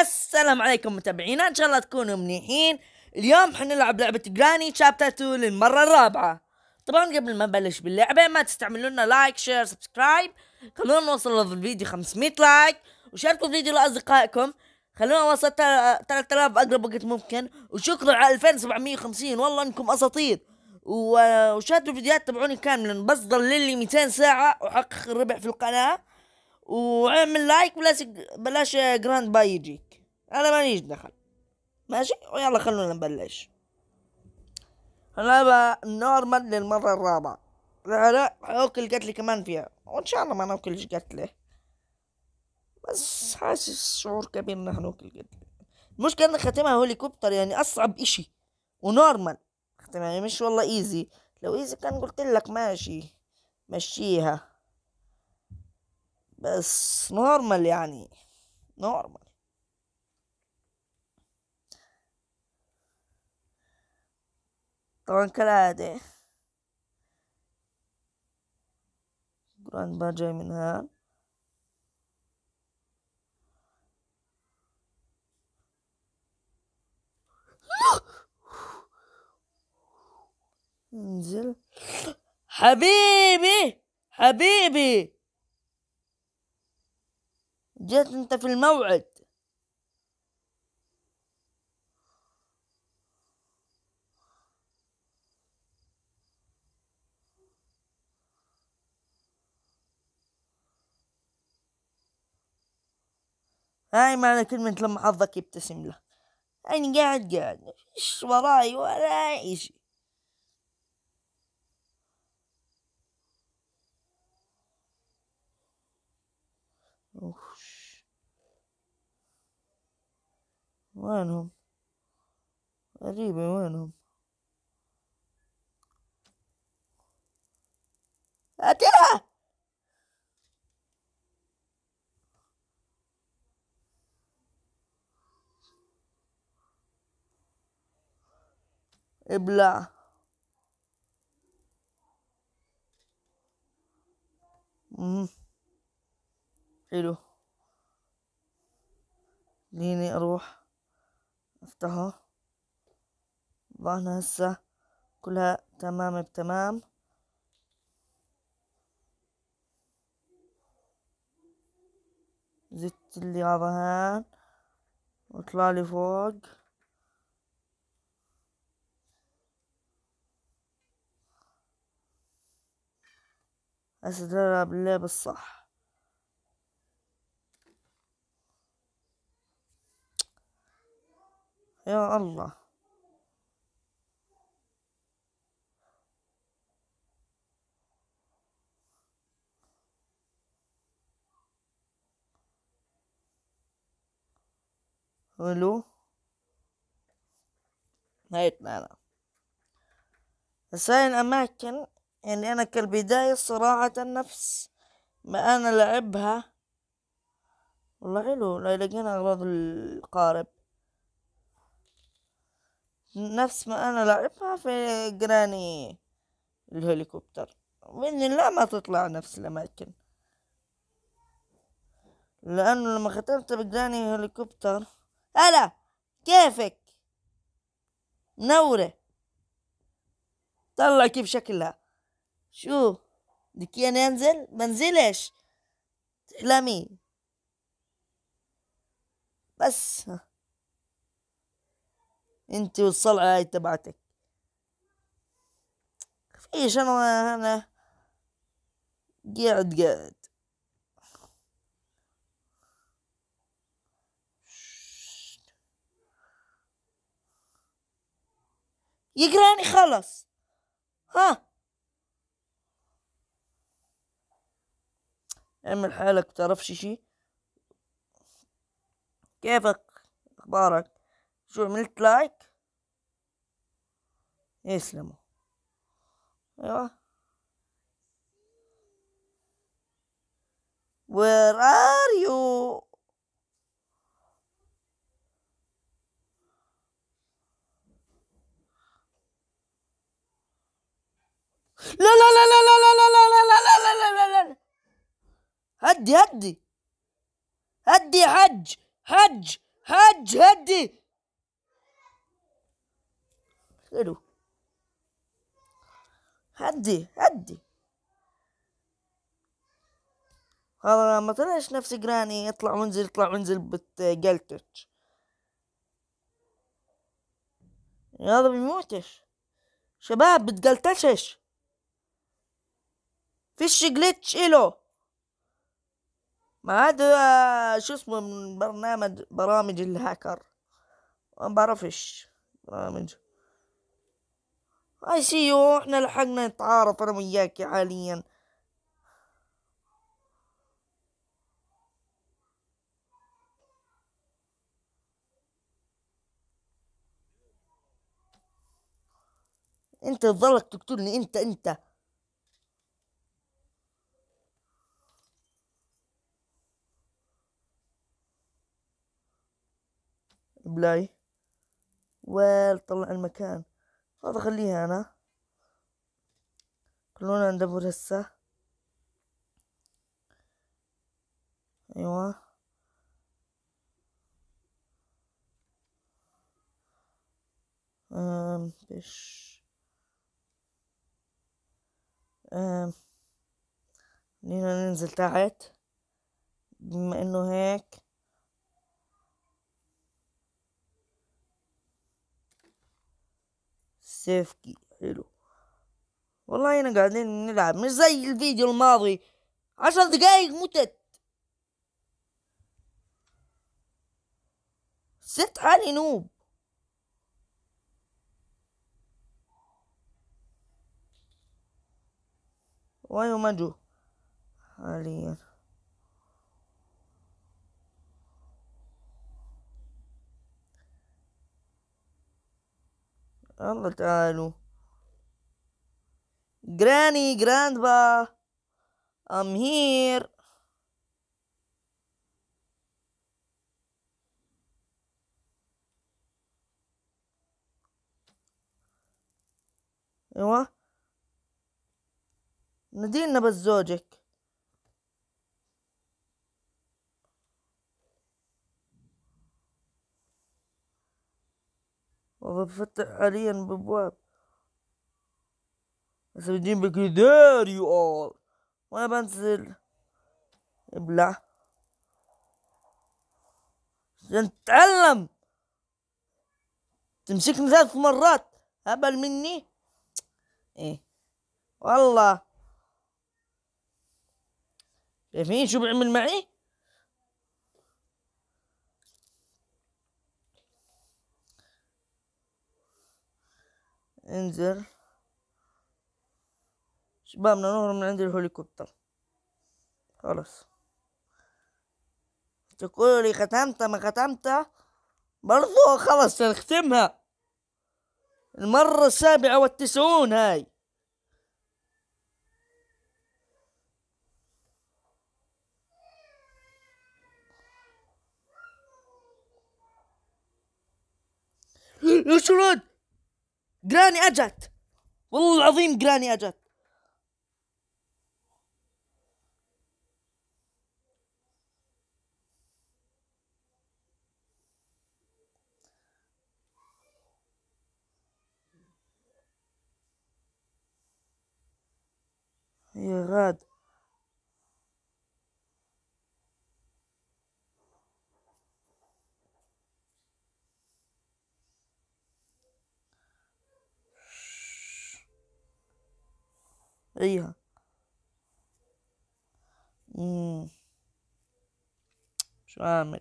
السلام عليكم متابعينا ان شاء الله تكونوا منيحين اليوم حنلعب لعبة جراني شابتر 2 للمرة الرابعة طبعا قبل ما نبلش باللعبة ما تستعملوا لنا لايك شير سبسكرايب خلونا نوصل للفيديو 500 لايك وشاركوا الفيديو لأصدقائكم خلونا نوصل 3000 بأقرب وقت ممكن وشكرا على 2750 والله انكم اساطير وشاهدوا الفيديوهات تابعوني كاملا بصدر للي 200 ساعة وحقق الربح في القناة واعمل لايك بلاش بلاش جراند باي يجيك انا ماليش دخل ماشي ويلا خلونا نبلش هلا نورمال للمرة الرابعة لا لا اوكل قتلي كمان فيها وان شاء الله ما ناكلش قتلة بس حاسس شعور كبير انه ناكل قتلة المشكلة انك ختمها هوليكوبتر يعني اصعب اشي ونورمال ختمها يعني مش والله ايزي لو ايزي كان قلت لك ماشي مشيها بس نورمال يعني نورمال طبعا كالعادة جراند بار جاي من هان انزل حبيبي حبيبي جيت انت في الموعد هاي معنى كلمة لما حظك يبتسم له أنا قاعد قاعد إيش وراي ولا إشي وينهم غريبة وينهم قاتلها ابلع مم. حلو ليني اروح افتحه ضعنا هسه كلها تمام بتمام زدت اللي على هان وطلع لي فوق هسه درب اللعب الصح يا الله الو معنا بس هاي الأماكن يعني أنا كالبداية صراعة النفس ما أنا لعبها والله حلو لا يلاقينا أغراض القارب نفس ما أنا لعبها في جراني الهليكوبتر وإن الله ما تطلع نفس الأماكن لأنه لما ختمت بجراني هليكوبتر هلا كيفك منورة طلع كيف شكلها شو بدك انا انزل منزلش تحلمي بس انت والصلعة هاي تبعتك فيش انا انا قاعد قاعد يقراني خلص ها اعمل حالك تعرفش شي كيفك اخبارك شو عملت لايك Eslimu. Eyvah. Where are you? لا لا لا لا لا لا لا لا لا لا لا لا لا لا هدي هدي هدي حج حج حج هدي حلو هدي هدي هذا ما طلعش نفس جراني يطلع وانزل يطلع وانزل بتجلتش هذا بيموتش شباب بتجلتشش فيش جلتش إله ما عاد آه، شو اسمه من برنامج برامج الهاكر ما بعرفش برامج اي احنا لحقنا نتعارف انا وياك حاليا انت تظلك تقتلني انت انت بلاي ويل طلع المكان خلاص اخليها انا خلونا ندبر هسه ايوه أم بش أم خلينا ننزل تحت بما انه هيك سيفكي حلو والله هنا قاعدين نلعب مش زي الفيديو الماضي عشر دقايق متت ست حالي نوب ما جو حاليا يلا تعالوا جراني جراندبا I'm here ايوه نادينا بس زوجك بفتح حاليا بابواب بس بدين لك there you are وانا بنزل ابلع عشان تتعلم تمسكني ثلاث مرات هبل مني ايه والله شايفين شو بيعمل معي انزل شباب بدنا نهرب من عند الهليكوبتر خلاص تقول لي ختمتها ما ختمتها برضو خلاص نختمها المرة السابعة والتسعون هاي نشرد جراني اجت والله العظيم جراني اجت يا غاد فيها مم. شو اعمل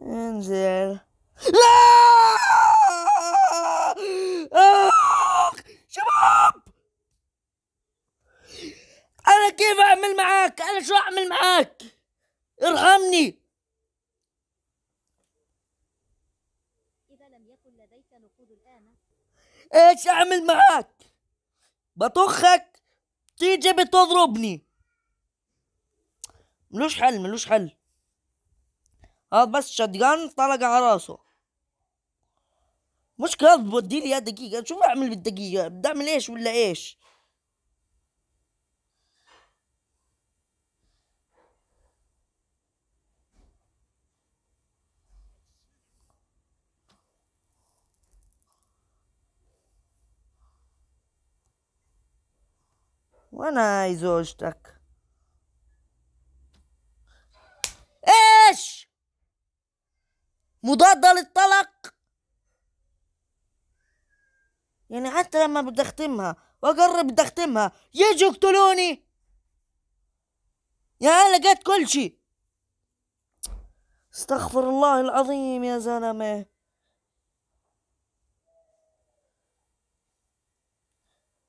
انزل لا آه! شباب انا كيف اعمل معاك انا شو اعمل معاك ارحمني ايش اعمل معاك بطخك تيجي بتضربني ملوش حل ملوش حل اه بس شدقان طلق على راسه مش كذب وديلي يا دقيقه شوف اعمل بالدقيقه بدي اعمل ايش ولا ايش وأنا هاي زوجتك إيش مضادة للطلاق يعني حتى لما بدي أختمها وأقرب بدي أختمها يجوا يقتلوني يا لقيت كل شيء استغفر الله العظيم يا زلمه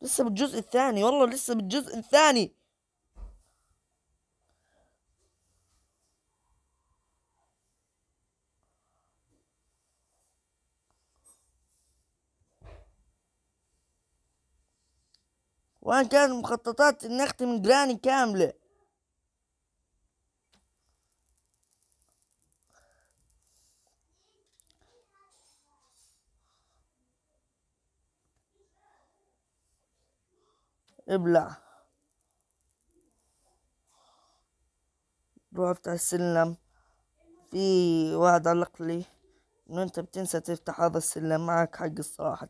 لسه بالجزء الثاني والله لسه بالجزء الثاني وان كان مخططات إني أختم جراني كاملة ابلع روح افتح السلم في واحد علق لي انه انت بتنسى تفتح هذا السلم معك حق الصراحة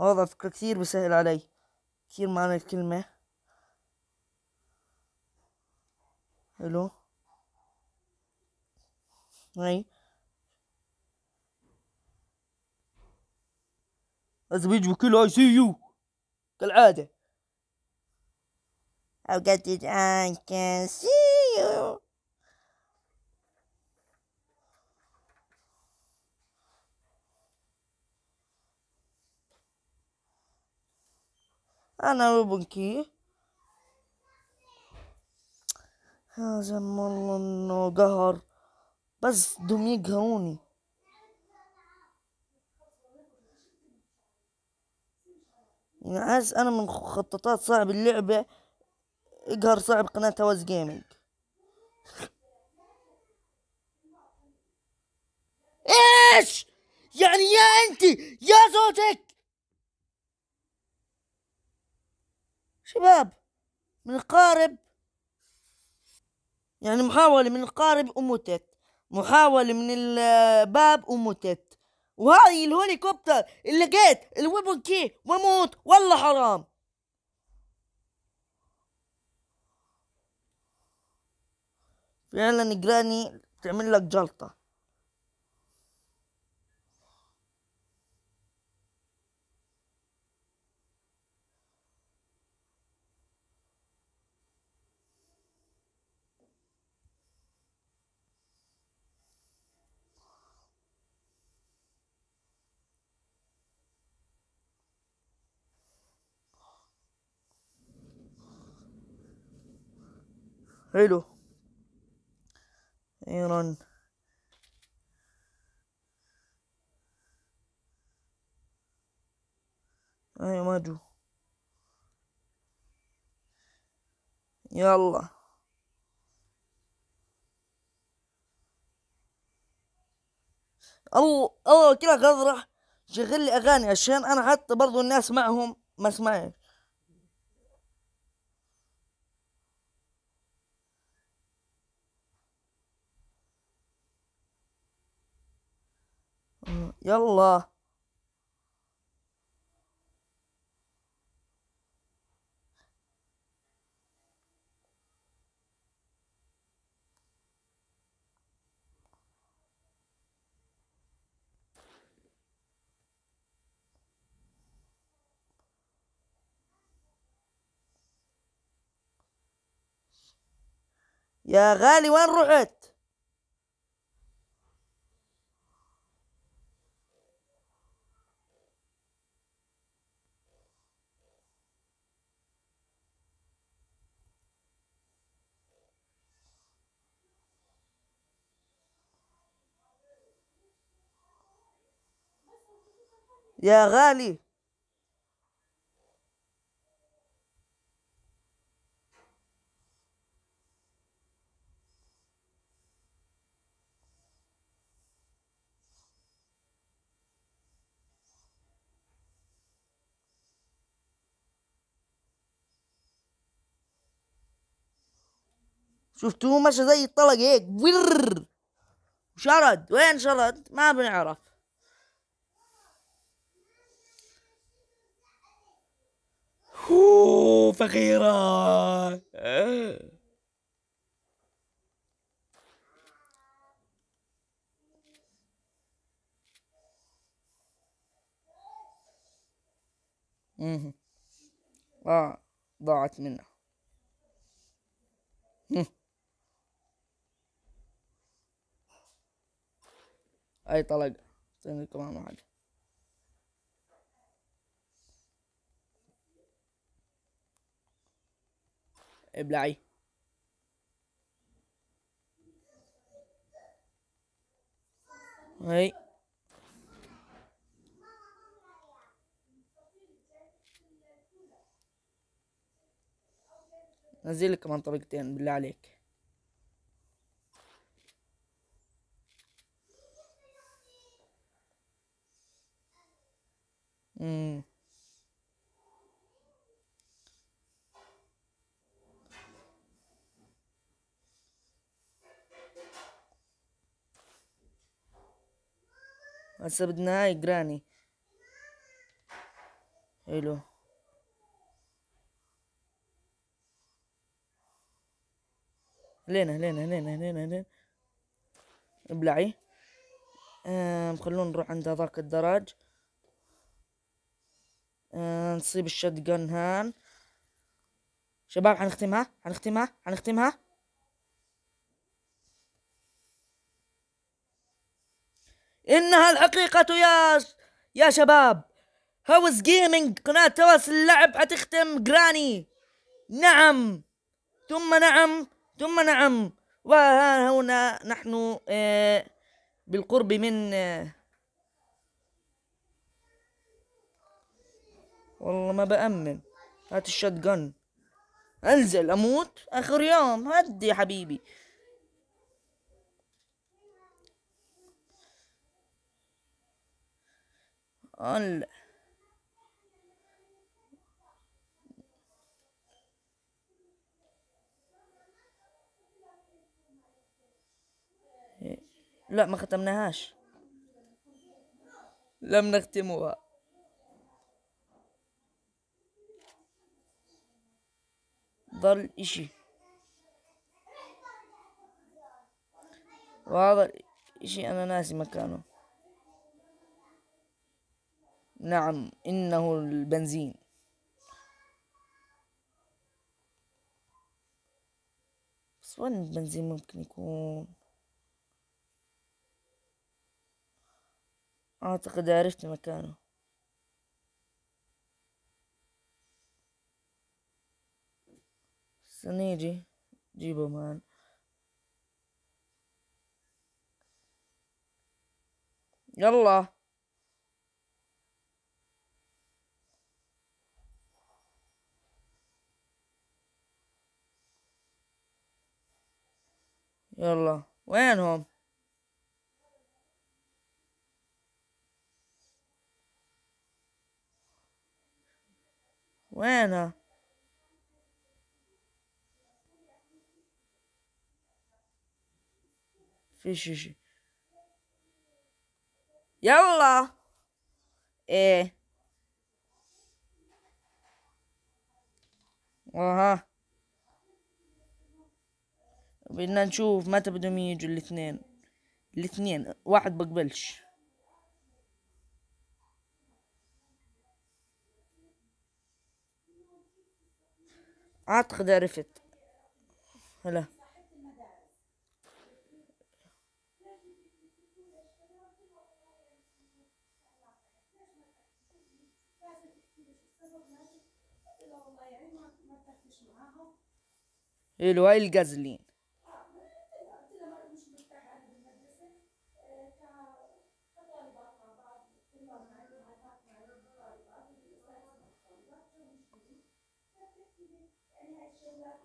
هذا فكرة كثير بسهل علي كثير معنى الكلمة حلو اي لازم يجوا كل اي سي يو كالعادة او قد it I can see you أنا وبنكي هذا زلمة إنه قهر بس دوم يقهروني يعني حاسس انا من مخططات صعب اللعبة اقهر صعب قناة هواز جيمنج ايش يعني يا انت يا زوجك شباب من القارب يعني محاولة من القارب ومتت محاولة من الباب ومتت وهاي الهليكوبتر اللي جيت الويبون كي وموت والله حرام فعلا جراني تعمل لك جلطه حلو ايران اي ما جو يلا الله الله كذا غزرة شغل لي اغاني عشان انا حتى برضو الناس معهم ما اسمعش يلا يا غالي وين رحت يا غالي شفتوه مشى زي الطلق هيك ور شرد وين شرد ما بنعرف فخيرة اه ضاعت منه اي طلق كمان واحد ابلعي هاي نزل لك كمان طريقتين بالله عليك امم هسه بدنا هاي جراني حلو لينا لينا لين لين لين ابلعي آه خلونا نروح عند هذاك الدرج آه نصيب الشتقن هان شباب حنختمها حنختمها حنختمها إنها الحقيقة يا يا شباب هاوس جيمنج قناة تواصل اللعب حتختم جراني نعم ثم نعم ثم نعم وها هنا نحن آه، بالقرب من آه، والله ما بأمن هات الشوت جن انزل اموت اخر يوم هدي يا حبيبي ال لا ما ختمناهاش لم نختمها ضل اشي وهذا إشي انا ناسي مكانه نعم إنه البنزين بس وين البنزين ممكن يكون أعتقد عرفت مكانه سنيجي جيبه معنا يلا يلا وينهم وينها في شي شي يلا ايه اها بدنا نشوف متى بدهم يجوا الاثنين الاثنين واحد بقبلش اعتقد عرفت هلا الو هاي القزلين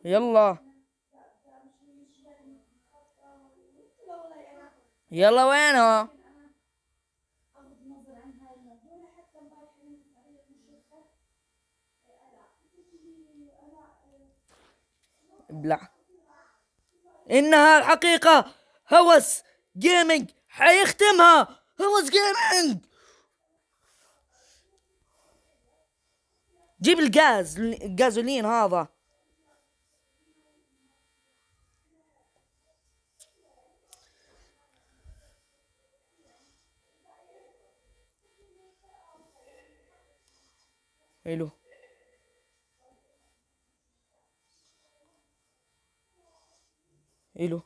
يلا يلا وينه ابلع انها الحقيقة هوس جيمنج حيختمها هوس جيمنج جيب الغاز الجازولين هذا الو الو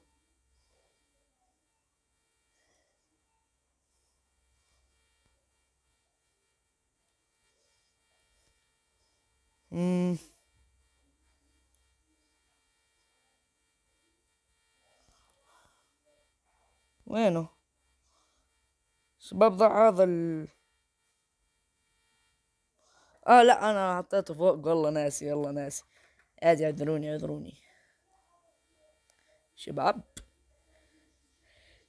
وينه؟ وينه؟ ضع هذا ال اه لا انا حطيته فوق والله ناسي والله ناسي عادي اعذروني اعذروني شباب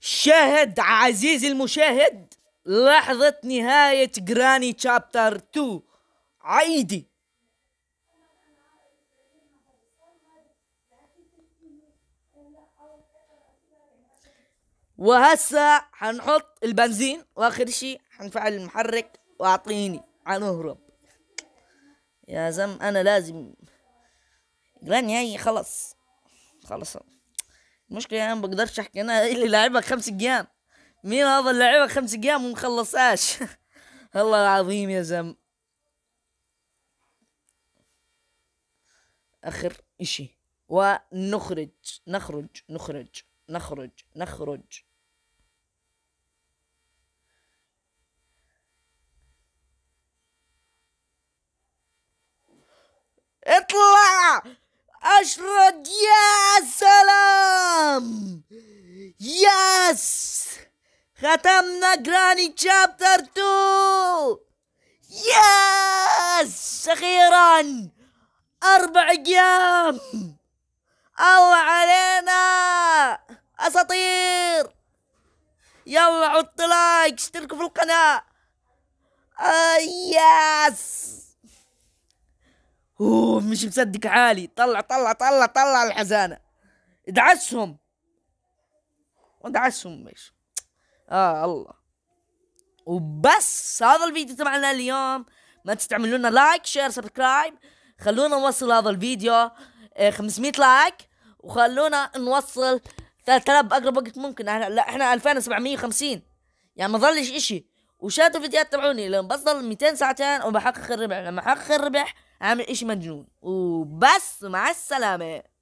شاهد عزيزي المشاهد لحظة نهاية جراني شابتر 2 عيدي وهسه حنحط البنزين واخر شي حنفعل المحرك واعطيني حنهرب يا زم انا لازم جران يعني خلص خلص المشكله انا ما بقدرش احكي انا اللي لاعبك خمس جيام مين هذا اللي لعبك خمس جيام ومخلصاش الله العظيم يا زم اخر اشي ونخرج نخرج نخرج نخرج نخرج اطلع اشرد يا سلام يس ختمنا جراني تشابتر 2 يس اخيرا اربع ايام الله علينا اساطير يلا عطوا لايك اشتركوا في القناه آه يس اوه مش مصدق عالي طلع طلع طلع طلع الحزانه ادعسهم ادعسهم مش اه الله وبس هذا الفيديو تبعنا اليوم ما لنا لايك شير سبسكرايب خلونا نوصل هذا الفيديو 500 آه، لايك وخلونا نوصل 3000 باقرب وقت ممكن احنا لا احنا 2750 يعني ما ظلش اشي وشاهدوا الفيديوهات تبعوني لان بصل 200 ساعتين وبحقق الربح لما احقق الربح عامل اشي مجنون وبس مع السلامة